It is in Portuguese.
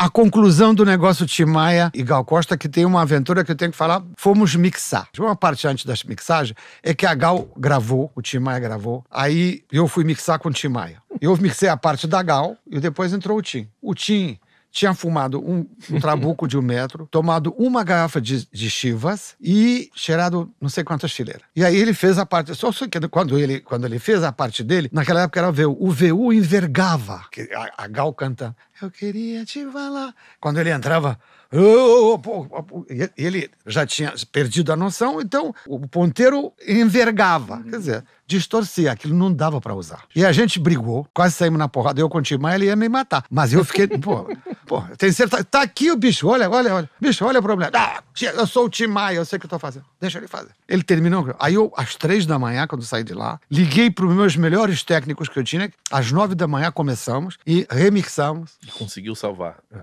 A conclusão do negócio Timaya e Gal Costa, que tem uma aventura que eu tenho que falar, fomos mixar. Tipo, uma parte antes da mixagem é que a Gal gravou, o Timaya gravou, aí eu fui mixar com o Timaya. Eu mixei a parte da Gal e depois entrou o Tim. O Tim tinha fumado um, um trabuco de um metro, tomado uma garrafa de, de chivas e cheirado não sei quantas fileiras. E aí ele fez a parte. Só sei que quando ele, quando ele fez a parte dele, naquela época era VU. O VU envergava. A, a Gal canta. Eu queria te falar. Quando ele entrava. Oh, ele já tinha perdido a noção, então o ponteiro envergava. Quer dizer, distorcia. Aquilo não dava para usar. E a gente brigou, quase saímos na porrada. Eu com o ele ia me matar. Mas eu fiquei, pô, pô, tem certeza. Tá aqui o bicho, olha, olha, olha. Bicho, olha o problema. Ah, eu sou o Maia, eu sei o que eu tô fazendo. Deixa ele fazer. Ele terminou. Aí eu, às três da manhã, quando saí de lá, liguei pros meus melhores técnicos que eu tinha. Às nove da manhã começamos e remixamos. E conseguiu salvar. É.